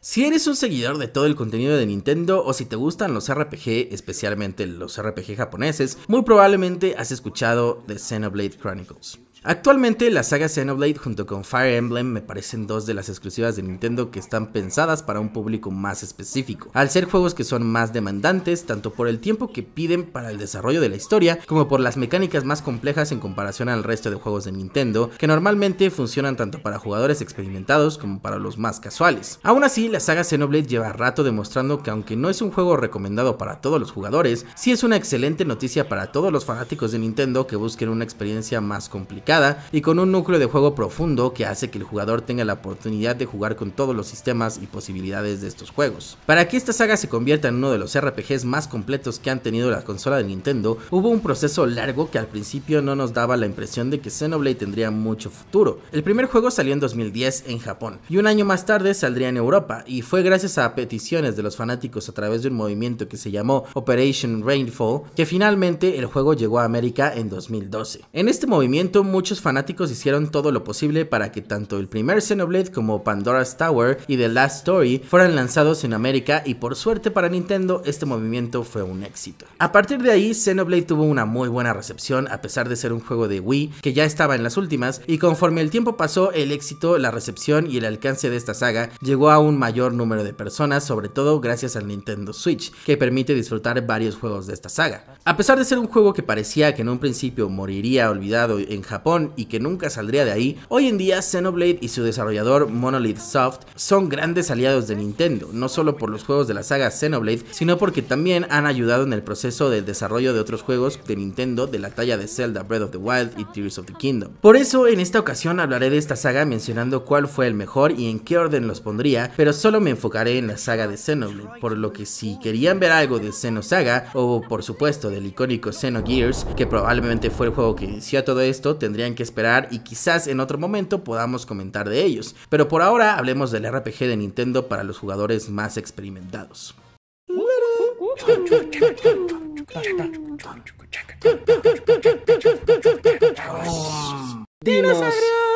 Si eres un seguidor de todo el contenido de Nintendo o si te gustan los RPG, especialmente los RPG japoneses, muy probablemente has escuchado de Xenoblade Chronicles. Actualmente la saga Xenoblade junto con Fire Emblem me parecen dos de las exclusivas de Nintendo que están pensadas para un público más específico, al ser juegos que son más demandantes tanto por el tiempo que piden para el desarrollo de la historia como por las mecánicas más complejas en comparación al resto de juegos de Nintendo que normalmente funcionan tanto para jugadores experimentados como para los más casuales. Aún así, la saga Xenoblade lleva rato demostrando que aunque no es un juego recomendado para todos los jugadores, sí es una excelente noticia para todos los fanáticos de Nintendo que busquen una experiencia más complicada y con un núcleo de juego profundo que hace que el jugador tenga la oportunidad de jugar con todos los sistemas y posibilidades de estos juegos. Para que esta saga se convierta en uno de los RPGs más completos que han tenido la consola de Nintendo, hubo un proceso largo que al principio no nos daba la impresión de que Xenoblade tendría mucho futuro. El primer juego salió en 2010 en Japón y un año más tarde saldría en Europa y fue gracias a peticiones de los fanáticos a través de un movimiento que se llamó Operation Rainfall que finalmente el juego llegó a América en 2012. En este movimiento muchos fanáticos hicieron todo lo posible para que tanto el primer Xenoblade como Pandora's Tower y The Last Story fueran lanzados en América y por suerte para Nintendo este movimiento fue un éxito. A partir de ahí, Xenoblade tuvo una muy buena recepción a pesar de ser un juego de Wii que ya estaba en las últimas y conforme el tiempo pasó, el éxito, la recepción y el alcance de esta saga llegó a un mayor número de personas, sobre todo gracias al Nintendo Switch, que permite disfrutar varios juegos de esta saga. A pesar de ser un juego que parecía que en un principio moriría olvidado en Japón, y que nunca saldría de ahí, hoy en día Xenoblade y su desarrollador Monolith Soft son grandes aliados de Nintendo, no solo por los juegos de la saga Xenoblade, sino porque también han ayudado en el proceso del desarrollo de otros juegos de Nintendo de la talla de Zelda Breath of the Wild y Tears of the Kingdom. Por eso en esta ocasión hablaré de esta saga mencionando cuál fue el mejor y en qué orden los pondría, pero solo me enfocaré en la saga de Xenoblade, por lo que si querían ver algo de saga, o por supuesto del icónico Xenogears, que probablemente fue el juego que inició todo esto, tendría tendrían que esperar y quizás en otro momento podamos comentar de ellos. Pero por ahora hablemos del RPG de Nintendo para los jugadores más experimentados. Dinos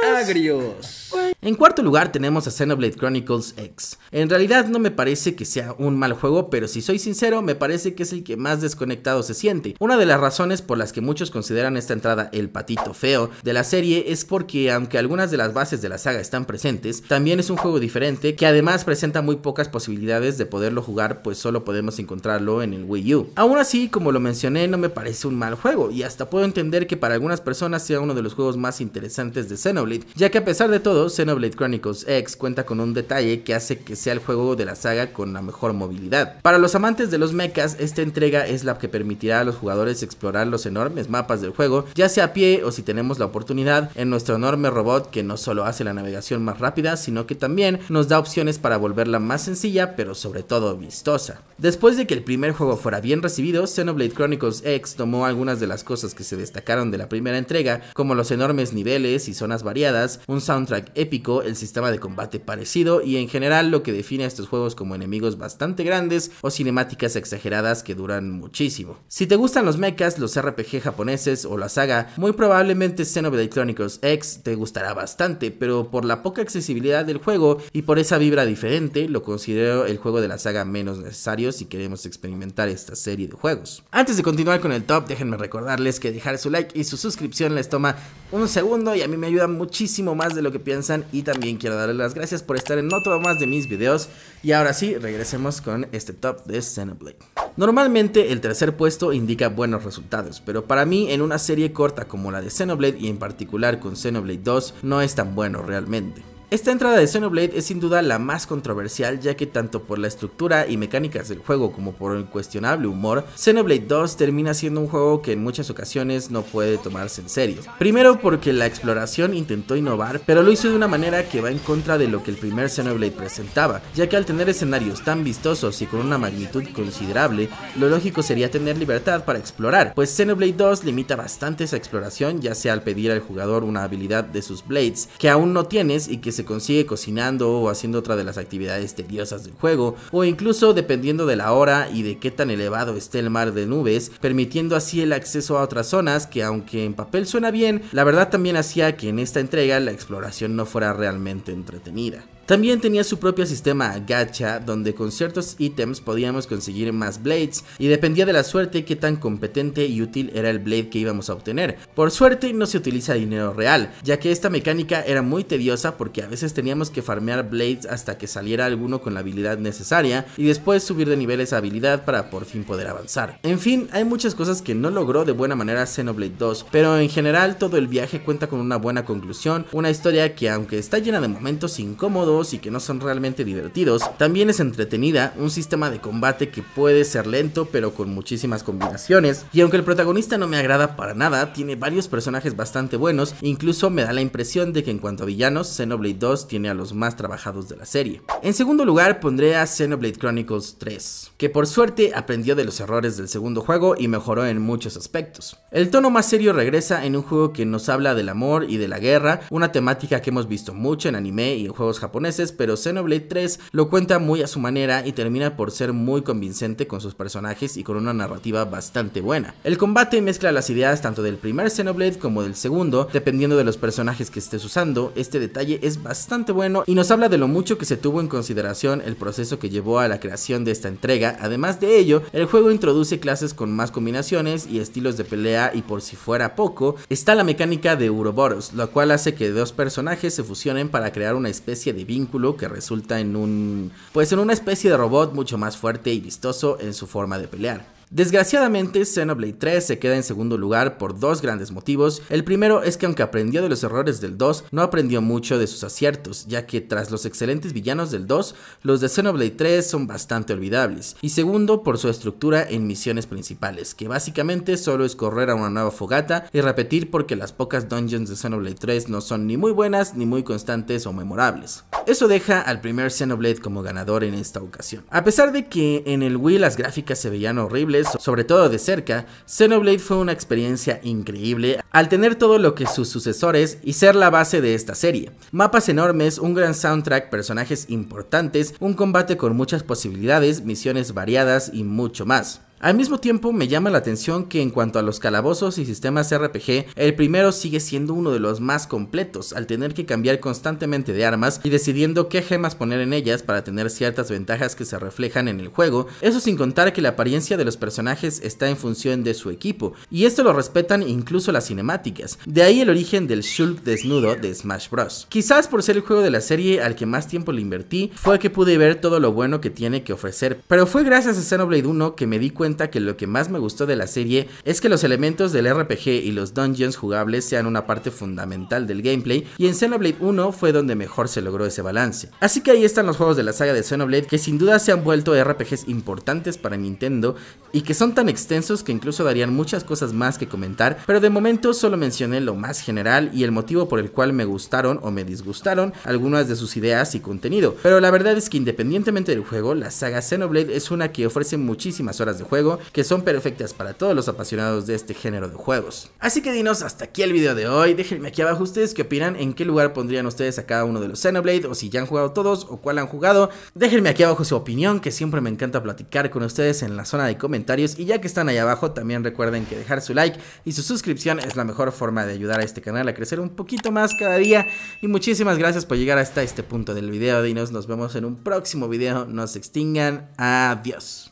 agrios. En cuarto lugar tenemos a Xenoblade Chronicles X. En realidad no me parece que sea un mal juego, pero si soy sincero, me parece que es el que más desconectado se siente. Una de las razones por las que muchos consideran esta entrada el patito feo de la serie es porque aunque algunas de las bases de la saga están presentes, también es un juego diferente que además presenta muy pocas posibilidades de poderlo jugar, pues solo podemos encontrarlo en el Wii U. Aún así, como lo mencioné, no me parece un mal juego y hasta puedo entender que para algunas personas sea uno de los juegos más interesantes de Xenoblade, ya que a pesar de todo, Xenoblade Chronicles X cuenta con un detalle que hace que sea el juego de la saga con la mejor movilidad. Para los amantes de los mechas, esta entrega es la que permitirá a los jugadores explorar los enormes mapas del juego, ya sea a pie o si tenemos la oportunidad en nuestro enorme robot que no solo hace la navegación más rápida, sino que también nos da opciones para volverla más sencilla, pero sobre todo vistosa. Después de que el primer juego fuera bien recibido, Xenoblade Chronicles X tomó algunas de las cosas que se destacaron de la primera entrega, como los enormes niveles y zonas variadas, un soundtrack épico el sistema de combate parecido y en general lo que define a estos juegos como enemigos bastante grandes o cinemáticas exageradas que duran muchísimo. Si te gustan los mechas, los RPG japoneses o la saga, muy probablemente Xenoblade Chronicles X te gustará bastante, pero por la poca accesibilidad del juego y por esa vibra diferente, lo considero el juego de la saga menos necesario si queremos experimentar esta serie de juegos. Antes de continuar con el top, déjenme recordarles que dejar su like y su suscripción les toma un segundo y a mí me ayuda muchísimo más de lo que piensan y también quiero darles las gracias por estar en otro más de mis videos y ahora sí, regresemos con este top de Xenoblade. Normalmente el tercer puesto indica buenos resultados, pero para mí en una serie corta como la de Xenoblade y en particular con Xenoblade 2 no es tan bueno realmente. Esta entrada de Xenoblade es sin duda la más controversial ya que tanto por la estructura y mecánicas del juego como por el cuestionable humor, Xenoblade 2 termina siendo un juego que en muchas ocasiones no puede tomarse en serio. Primero porque la exploración intentó innovar, pero lo hizo de una manera que va en contra de lo que el primer Xenoblade presentaba, ya que al tener escenarios tan vistosos y con una magnitud considerable, lo lógico sería tener libertad para explorar, pues Xenoblade 2 limita bastante esa exploración ya sea al pedir al jugador una habilidad de sus Blades que aún no tienes y que se consigue cocinando o haciendo otra de las actividades tediosas del juego, o incluso dependiendo de la hora y de qué tan elevado esté el mar de nubes, permitiendo así el acceso a otras zonas que aunque en papel suena bien, la verdad también hacía que en esta entrega la exploración no fuera realmente entretenida. También tenía su propio sistema gacha, donde con ciertos ítems podíamos conseguir más blades, y dependía de la suerte qué tan competente y útil era el blade que íbamos a obtener. Por suerte no se utiliza dinero real, ya que esta mecánica era muy tediosa porque a veces teníamos que farmear blades hasta que saliera alguno con la habilidad necesaria, y después subir de nivel esa habilidad para por fin poder avanzar. En fin, hay muchas cosas que no logró de buena manera Xenoblade 2, pero en general todo el viaje cuenta con una buena conclusión, una historia que aunque está llena de momentos incómodos, y que no son realmente divertidos. También es entretenida, un sistema de combate que puede ser lento pero con muchísimas combinaciones. Y aunque el protagonista no me agrada para nada, tiene varios personajes bastante buenos, incluso me da la impresión de que en cuanto a villanos, Xenoblade 2 tiene a los más trabajados de la serie. En segundo lugar pondré a Xenoblade Chronicles 3, que por suerte aprendió de los errores del segundo juego y mejoró en muchos aspectos. El tono más serio regresa en un juego que nos habla del amor y de la guerra, una temática que hemos visto mucho en anime y en juegos japoneses pero Xenoblade 3 lo cuenta muy a su manera y termina por ser muy convincente con sus personajes y con una narrativa bastante buena. El combate mezcla las ideas tanto del primer Xenoblade como del segundo, dependiendo de los personajes que estés usando, este detalle es bastante bueno y nos habla de lo mucho que se tuvo en consideración el proceso que llevó a la creación de esta entrega, además de ello, el juego introduce clases con más combinaciones y estilos de pelea y por si fuera poco, está la mecánica de Uroboros, lo cual hace que dos personajes se fusionen para crear una especie de vínculo que resulta en un pues en una especie de robot mucho más fuerte y vistoso en su forma de pelear. Desgraciadamente, Xenoblade 3 se queda en segundo lugar por dos grandes motivos. El primero es que aunque aprendió de los errores del 2, no aprendió mucho de sus aciertos, ya que tras los excelentes villanos del 2, los de Xenoblade 3 son bastante olvidables. Y segundo, por su estructura en misiones principales, que básicamente solo es correr a una nueva fogata y repetir porque las pocas dungeons de Xenoblade 3 no son ni muy buenas ni muy constantes o memorables. Eso deja al primer Xenoblade como ganador en esta ocasión. A pesar de que en el Wii las gráficas se veían horribles, sobre todo de cerca, Xenoblade fue una experiencia increíble al tener todo lo que sus sucesores y ser la base de esta serie. Mapas enormes, un gran soundtrack, personajes importantes, un combate con muchas posibilidades, misiones variadas y mucho más. Al mismo tiempo me llama la atención que en cuanto a los calabozos y sistemas RPG, el primero sigue siendo uno de los más completos al tener que cambiar constantemente de armas y decidiendo qué gemas poner en ellas para tener ciertas ventajas que se reflejan en el juego, eso sin contar que la apariencia de los personajes está en función de su equipo, y esto lo respetan incluso las cinemáticas, de ahí el origen del Shulk desnudo de Smash Bros. Quizás por ser el juego de la serie al que más tiempo le invertí, fue que pude ver todo lo bueno que tiene que ofrecer, pero fue gracias a Xenoblade 1 que me di cuenta que lo que más me gustó de la serie es que los elementos del RPG y los dungeons jugables sean una parte fundamental del gameplay y en Xenoblade 1 fue donde mejor se logró ese balance. Así que ahí están los juegos de la saga de Xenoblade que sin duda se han vuelto RPGs importantes para Nintendo y que son tan extensos que incluso darían muchas cosas más que comentar, pero de momento solo mencioné lo más general y el motivo por el cual me gustaron o me disgustaron algunas de sus ideas y contenido, pero la verdad es que independientemente del juego, la saga Xenoblade es una que ofrece muchísimas horas de juego que son perfectas para todos los apasionados de este género de juegos. Así que dinos hasta aquí el video de hoy, déjenme aquí abajo ustedes qué opinan, en qué lugar pondrían ustedes a cada uno de los Xenoblade o si ya han jugado todos o cuál han jugado, déjenme aquí abajo su opinión que siempre me encanta platicar con ustedes en la zona de comentarios y ya que están ahí abajo también recuerden que dejar su like y su suscripción es la mejor forma de ayudar a este canal a crecer un poquito más cada día y muchísimas gracias por llegar hasta este punto del video, dinos, nos vemos en un próximo video, no se extingan, adiós.